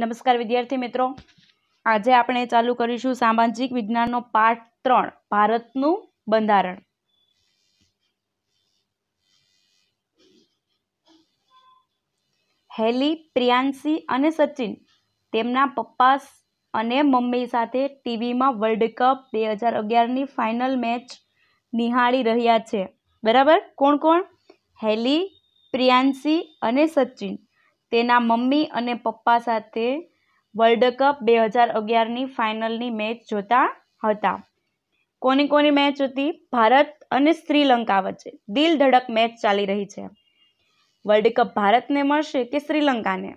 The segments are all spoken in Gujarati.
નમસ્કાર વિદ્યાર્થી મિત્રો આજે આપણે ચાલુ કરીશું સામાજિક વિજ્ઞાનનો પાઠ ત્રણ ભારતનું બંધારણ હેલી પ્રિયાંશી અને સચિન તેમના પપ્પા અને મમ્મી સાથે ટીવીમાં વર્લ્ડ કપ બે હજાર અગિયારની ફાઇનલ મેચ નિહાળી રહ્યા છે બરાબર કોણ કોણ હેલી પ્રિયાંશી અને સચિન તેના મમ્મી અને પપ્પા સાથે વર્લ્ડ કપ બે હજાર અગિયારની ફાઇનલની મેચ જોતા હતા કોની કોની મેચ હતી ભારત અને શ્રીલંકા વચ્ચે દિલ ધડક મેચ ચાલી રહી છે વર્લ્ડ કપ ભારતને મળશે કે શ્રીલંકાને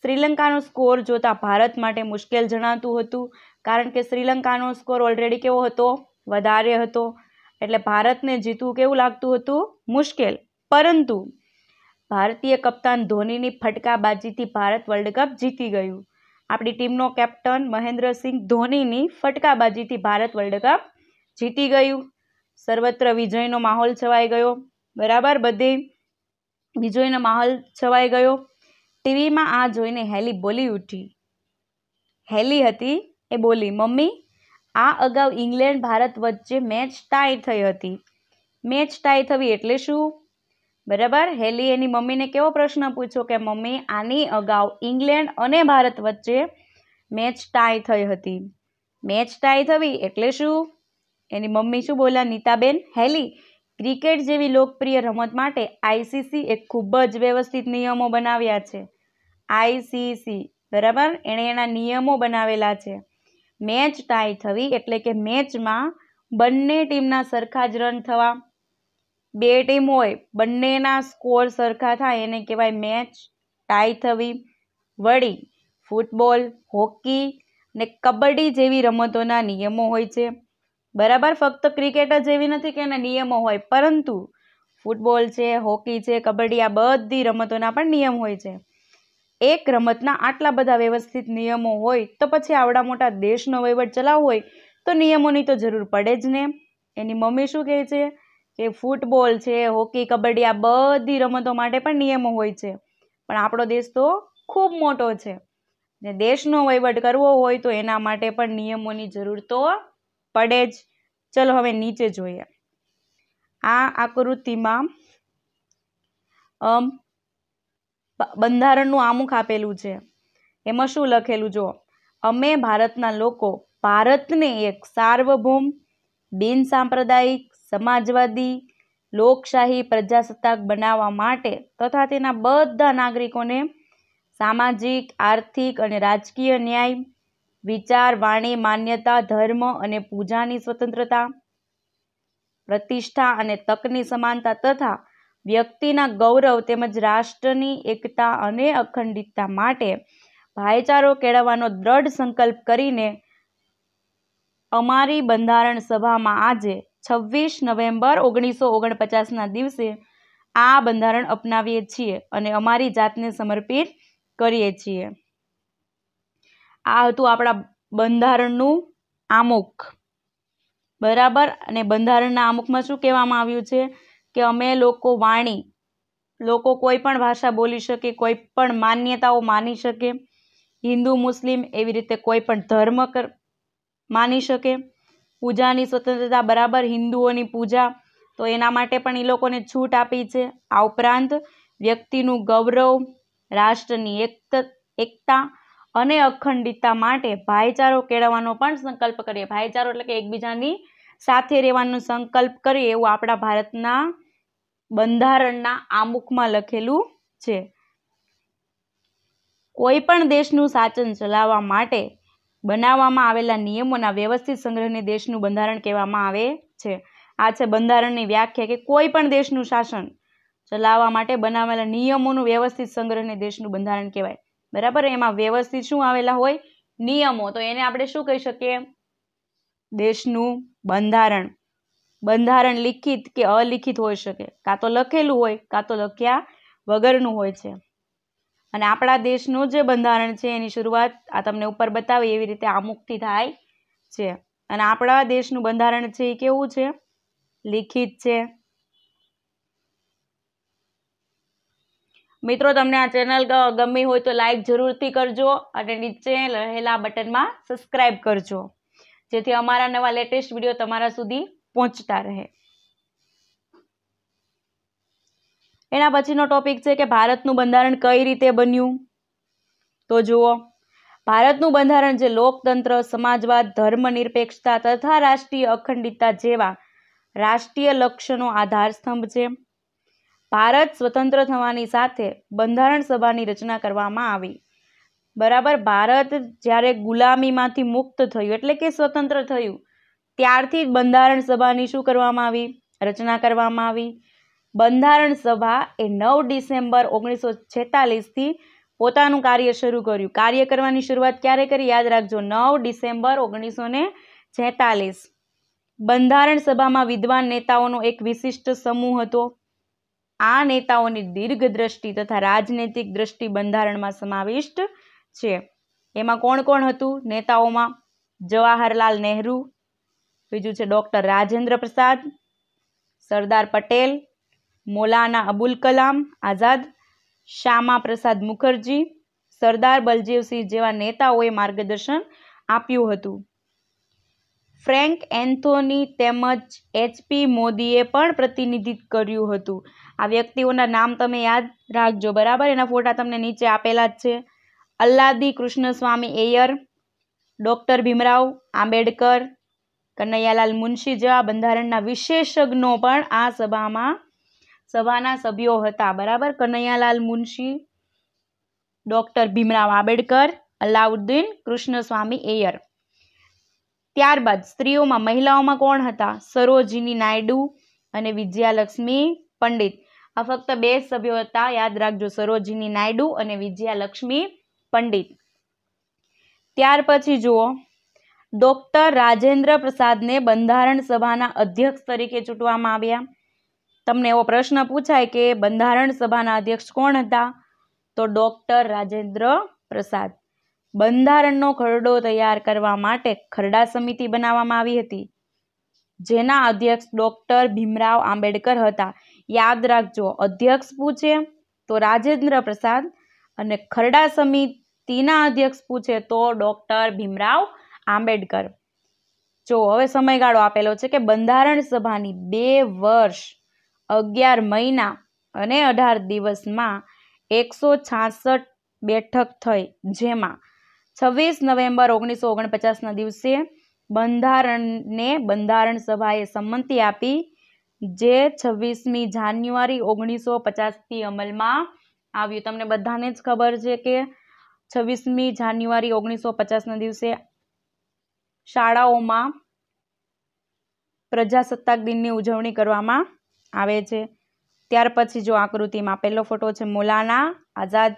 શ્રીલંકાનો સ્કોર જોતા ભારત માટે મુશ્કેલ જણાતું હતું કારણ કે શ્રીલંકાનો સ્કોર ઓલરેડી કેવો હતો વધારે હતો એટલે ભારતને જીતવું કેવું લાગતું હતું મુશ્કેલ પરંતુ ભારતીય કપ્તાન ધોનીની ફટકાબાજીથી ભારત વર્લ્ડ કપ જીતી ગયું આપણી ટીમનો કેપ્ટન મહેન્દ્રસિંહ ધોનીની ફટકાબાજીથી ભારત વર્લ્ડ કપ જીતી ગયું સર્વત્ર વિજયનો માહોલ છવાઈ ગયો બરાબર બધે વિજયનો માહોલ છવાઈ ગયો ટીવીમાં આ જોઈને હેલી બોલી ઉઠી હેલી હતી એ બોલી મમ્મી આ અગાઉ ઇંગ્લેન્ડ ભારત વચ્ચે મેચ ટાઈ થઈ હતી મેચ ટાઈ થવી એટલે શું બરાબર હેલી એની મમ્મીને કેવો પ્રશ્ન પૂછ્યો કે મમ્મી આની અગાઉ ઇંગ્લેન્ડ અને ભારત વચ્ચે મેચ ટાઈ થઈ હતી મેચ ટાઈ થવી એટલે શું એની મમ્મી શું બોલ્યા નીતાબેન હેલી ક્રિકેટ જેવી લોકપ્રિય રમત માટે આઈસીસી એ ખૂબ જ વ્યવસ્થિત નિયમો બનાવ્યા છે આઈસીસી બરાબર એણે એના નિયમો બનાવેલા છે મેચ ટાઈ થવી એટલે કે મેચમાં બંને ટીમના સરખા જ રન થવા બે ટીમ હોય બંનેના સ્કોર સરખા થાય એને કહેવાય મેચ ટાઈ થવી વળી ફૂટબોલ હોકી ને કબડ્ડી જેવી રમતોના નિયમો હોય છે બરાબર ફક્ત ક્રિકેટ જ એવી નથી કે એના નિયમો હોય પરંતુ ફૂટબોલ છે હોકી છે કબડ્ડી આ બધી રમતોના પણ નિયમ હોય છે એક રમતના આટલા બધા વ્યવસ્થિત નિયમો હોય તો પછી આવડા મોટા દેશનો વહીવટ ચલાવવો હોય તો નિયમોની તો જરૂર પડે જ ને એની મમ્મી શું કહે છે કે ફૂટબોલ છે હોકી કબડ્ડી આ બધી રમતો માટે પણ નિયમો હોય છે પણ આપણો દેશ તો ખૂબ મોટો છે ને દેશનો વહીવટ કરવો હોય તો એના માટે પણ નિયમોની જરૂર તો પડે જ ચલો હવે નીચે જોઈએ આ આકૃતિમાં બંધારણનું આમુખ આપેલું છે એમાં શું લખેલું જો અમે ભારતના લોકો ભારતને એક સાર્વભૌમ બિનસાંપ્રદાયિક સમાજવાદી લોકશાહી પ્રજાસત્તાક બનાવવા માટે તથા તેના બધા નાગરિકોને સામાજિક આર્થિક અને રાજકીય ન્યાય વિચાર વાણી માન્યતા ધર્મ અને પૂજાની સ્વતંત્રતા પ્રતિષ્ઠા અને તકની સમાનતા તથા વ્યક્તિના ગૌરવ તેમજ રાષ્ટ્રની એકતા અને અખંડિતતા માટે ભાઈચારો કેળવવાનો દ્રઢ સંકલ્પ કરીને અમારી બંધારણ સભામાં આજે છવ્વીસ નવેમ્બર ઓગણીસો ઓગણપચાસના દિવસે આ બંધારણ અપનાવીએ છીએ અને અમારી જાતને સમર્પિત કરીએ છીએ આ હતું આપણા બંધારણનું આમુખ બરાબર અને બંધારણના આમુખમાં શું કહેવામાં આવ્યું છે કે અમે લોકો વાણી લોકો કોઈ પણ ભાષા બોલી શકે કોઈ પણ માન્યતાઓ માની શકે હિન્દુ મુસ્લિમ એવી રીતે કોઈ પણ ધર્મ માની શકે પૂજાની સ્વતંત્રતા બરાબર હિન્દુઓની પૂજા તો એના માટે પણ એ લોકોને છૂટ આપી છે આ ઉપરાંત વ્યક્તિનું ગૌરવ રાષ્ટ્રની એકતા એકતા અને અખંડિતતા માટે ભાઈચારો કેળવવાનો પણ સંકલ્પ કરીએ ભાઈચારો એટલે કે એકબીજાની સાથે રહેવાનો સંકલ્પ કરીએ એવું આપણા ભારતના બંધારણના આમુખમાં લખેલું છે કોઈ પણ દેશનું સાચન ચલાવવા માટે બનાવવામાં આવેલા નિયમોના વ્યવસ્થિત સંગ્રહને દેશનું બંધારણ કહેવામાં આવે છે આ છે બંધારણની વ્યાખ્યા કે કોઈ પણ દેશનું શાસન ચલાવવા માટે બનાવેલા નિયમોનું વ્યવસ્થિત સંગ્રહને દેશનું બંધારણ કહેવાય બરાબર એમાં વ્યવસ્થિત શું આવેલા હોય નિયમો તો એને આપણે શું કહી શકીએ દેશનું બંધારણ બંધારણ લિખિત કે અલિખિત હોઈ શકે કાં તો લખેલું હોય કાં તો લખ્યા વગરનું હોય છે અને આપણા દેશનું જે બંધારણ છે એની શરૂઆત આ તમને ઉપર બતાવી એવી રીતે અમુકથી થાય છે અને આપણા દેશનું બંધારણ છે એ કેવું છે લિખિત છે મિત્રો તમને આ ચેનલ ગમી હોય તો લાઈક જરૂરથી કરજો અને નીચે રહેલા બટનમાં સબસ્ક્રાઈબ કરજો જેથી અમારા નવા લેટેસ્ટ વિડીયો તમારા સુધી પહોંચતા રહે એના પછીનો ટોપિક છે કે ભારતનું બંધારણ કઈ રીતે બન્યું તો જુઓ ભારતનું બંધારણ જે લોકતંત્ર સમાજવાદ ધર્મનિરપેક્ષતા તથા રાષ્ટ્રીય અખંડિતતા જેવા રાષ્ટ્રીય લક્ષ્યનો આધારસ્તંભ છે ભારત સ્વતંત્ર થવાની સાથે બંધારણ સભાની રચના કરવામાં આવી બરાબર ભારત જ્યારે ગુલામીમાંથી મુક્ત થયું એટલે કે સ્વતંત્ર થયું ત્યારથી જ બંધારણ સભાની શું કરવામાં આવી રચના કરવામાં આવી બંધારણ સભા એ નવ ડિસેમ્બર ઓગણીસો છેતાલીસથી પોતાનું કાર્ય શરૂ કર્યું કાર્ય કરવાની શરૂઆત ક્યારે કરી યાદ રાખજો નવ ડિસેમ્બર ઓગણીસો ને છેતાલીસ બંધારણ સભામાં વિદ્વાન નેતાઓનો એક વિશિષ્ટ સમૂહ હતો આ નેતાઓની દીર્ઘ દ્રષ્ટિ તથા રાજનૈતિક દ્રષ્ટિ બંધારણમાં સમાવિષ્ટ છે એમાં કોણ કોણ હતું નેતાઓમાં જવાહરલાલ નહેરુ બીજું છે ડૉક્ટર રાજેન્દ્ર પ્રસાદ સરદાર પટેલ મોલાના અબુલ કલામ આઝાદ શ્યામા પ્રસાદ મુખર્જી સરદાર બલદેવસિંહ જેવા નેતાઓએ માર્ગદર્શન આપ્યું હતું ફ્રેન્ક એન્થોની તેમજ એચપી મોદીએ પણ પ્રતિનિધિત્વ કર્યું હતું આ વ્યક્તિઓના નામ તમે યાદ રાખજો બરાબર એના ફોટા તમને નીચે આપેલા જ છે અલ્લાદી કૃષ્ણસ્વામી એયર ડૉક્ટર ભીમરાવ આંબેડકર કનૈયાલાલ મુનશી જેવા બંધારણના વિશેષજ્ઞો પણ આ સભામાં સભાના સભ્યો હતા બરાબર કનૈયાલાલ મુનશી ડૉક્ટર ભીમરાવ આંબેડકર અલાઉદ્દીન કૃષ્ણસ્વામી એયર ત્યારબાદ સ્ત્રીઓમાં મહિલાઓમાં કોણ હતા સરોજીની નાયડુ અને વિજયાલક્ષ્મી પંડિત આ ફક્ત બે સભ્યો હતા યાદ રાખજો સરોજીની નાયડુ અને વિજયાલક્ષ્મી પંડિત ત્યાર પછી જુઓ ડૉક્ટર રાજેન્દ્ર પ્રસાદને બંધારણ સભાના અધ્યક્ષ તરીકે ચૂંટવામાં આવ્યા તમને એવો પ્રશ્ન પૂછાય કે બંધારણ સભાના અધ્યક્ષ કોણ હતા તો ડૉક્ટર રાજેન્દ્ર પ્રસાદ બંધારણનો ખરડો તૈયાર કરવા માટે ખરડા સમિતિ બનાવવામાં આવી હતી જેના અધ્યક્ષ ડૉક્ટર ભીમરાવ આંબેડકર હતા યાદ રાખજો અધ્યક્ષ પૂછે તો રાજેન્દ્ર પ્રસાદ અને ખરડા સમિતિના અધ્યક્ષ પૂછે તો ડૉક્ટર ભીમરાવ આંબેડકર જો હવે સમયગાળો આપેલો છે કે બંધારણ સભાની બે વર્ષ અગિયાર મહિના અને અઢાર દિવસમાં એકસો છાસઠ બેઠક થઈ જેમાં છવ્વીસ નવેમ્બર ઓગણીસો ઓગણપચાસના દિવસે બંધારણને બંધારણ સભાએ સંમતિ આપી જે છવ્વીસમી જાન્યુઆરી ઓગણીસો પચાસથી અમલમાં આવ્યું તમને બધાને જ ખબર છે કે છવ્વીસમી જાન્યુઆરી ઓગણીસો પચાસના દિવસે શાળાઓમાં પ્રજાસત્તાક દિનની ઉજવણી કરવામાં આવે છે ત્યાર પછી જો આકૃતિમાં પહેલો ફોટો છે મૌલાના આઝાદ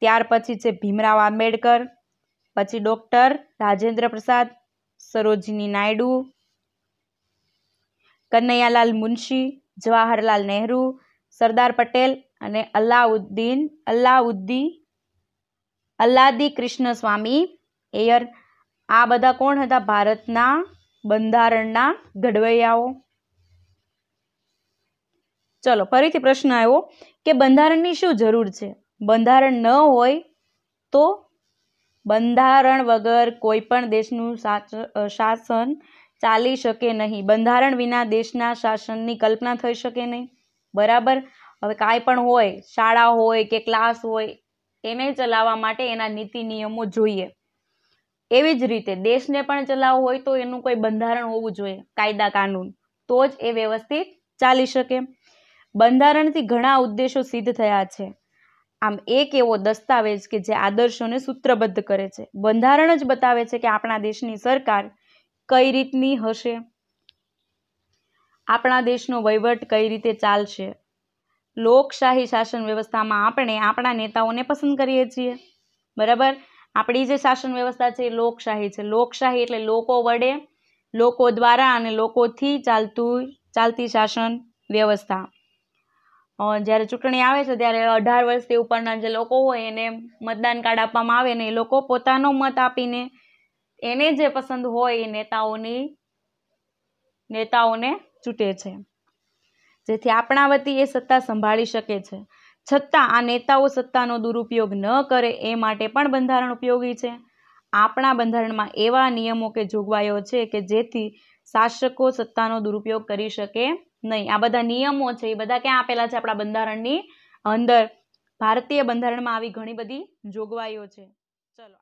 ત્યાર પછી છે ભીમરાવ આંબેડકર પછી ડૉક્ટર રાજેન્દ્ર પ્રસાદ સરોજિની નાયડુ કન્નૈયાલાલ મુનશી જવાહરલાલ નહેરુ સરદાર પટેલ અને અલ્લાઉદ્દીન અલ્લાઉદ્દી અલ્લાદી કૃષ્ણ સ્વામી એયર આ બધા કોણ હતા ભારતના બંધારણના ઘડવૈયાઓ ચલો ફરીથી પ્રશ્ન આવ્યો કે બંધારણની શું જરૂર છે બંધારણ ન હોય તો બંધારણ વગર કોઈ પણ દેશનું શાસન ચાલી શકે નહીં બંધારણ વિના દેશના શાસનની કલ્પના થઈ શકે નહીં બરાબર હવે કાંઈ પણ હોય શાળા હોય કે ક્લાસ હોય એને ચલાવવા માટે એના નીતિ નિયમો જોઈએ એવી જ રીતે દેશને પણ ચલાવવો હોય તો એનું કોઈ બંધારણ હોવું જોઈએ કાયદા કાનૂન તો જ એ વ્યવસ્થિત ચાલી શકે બંધારણથી ઘણા ઉદ્દેશો સિદ્ધ થયા છે આમ એક એવો દસ્તાવેજ કે જે આદર્શોને સૂત્રબદ્ધ કરે છે બંધારણ જ બતાવે છે કે આપણા દેશની સરકાર કઈ રીતની હશે આપણા દેશનો વહીવટ કઈ રીતે ચાલશે લોકશાહી શાસન વ્યવસ્થામાં આપણે આપણા નેતાઓને પસંદ કરીએ છીએ બરાબર આપણી જે શાસન વ્યવસ્થા છે એ લોકશાહી છે લોકશાહી એટલે લોકો વડે લોકો દ્વારા અને લોકોથી ચાલતું ચાલતી શાસન વ્યવસ્થા જ્યારે ચૂંટણી આવે છે ત્યારે અઢાર વર્ષથી ઉપરના જે લોકો હોય એને મતદાન કાર્ડ આપવામાં આવે ને એ લોકો પોતાનો મત આપીને એને જે પસંદ હોય એ નેતાઓની નેતાઓને ચૂંટે છે જેથી આપણા વતી એ સત્તા સંભાળી શકે છે છતાં આ નેતાઓ સત્તાનો દુરુપયોગ ન કરે એ માટે પણ બંધારણ ઉપયોગી છે આપણા બંધારણમાં એવા નિયમો કે જોગવાઈઓ છે કે જેથી શાસકો સત્તાનો દુરુપયોગ કરી શકે નહીં આ બધા નિયમો છે એ બધા ક્યાં આપેલા છે આપણા બંધારણની અંદર ભારતીય બંધારણમાં આવી ઘણી બધી જોગવાઈઓ છે ચલો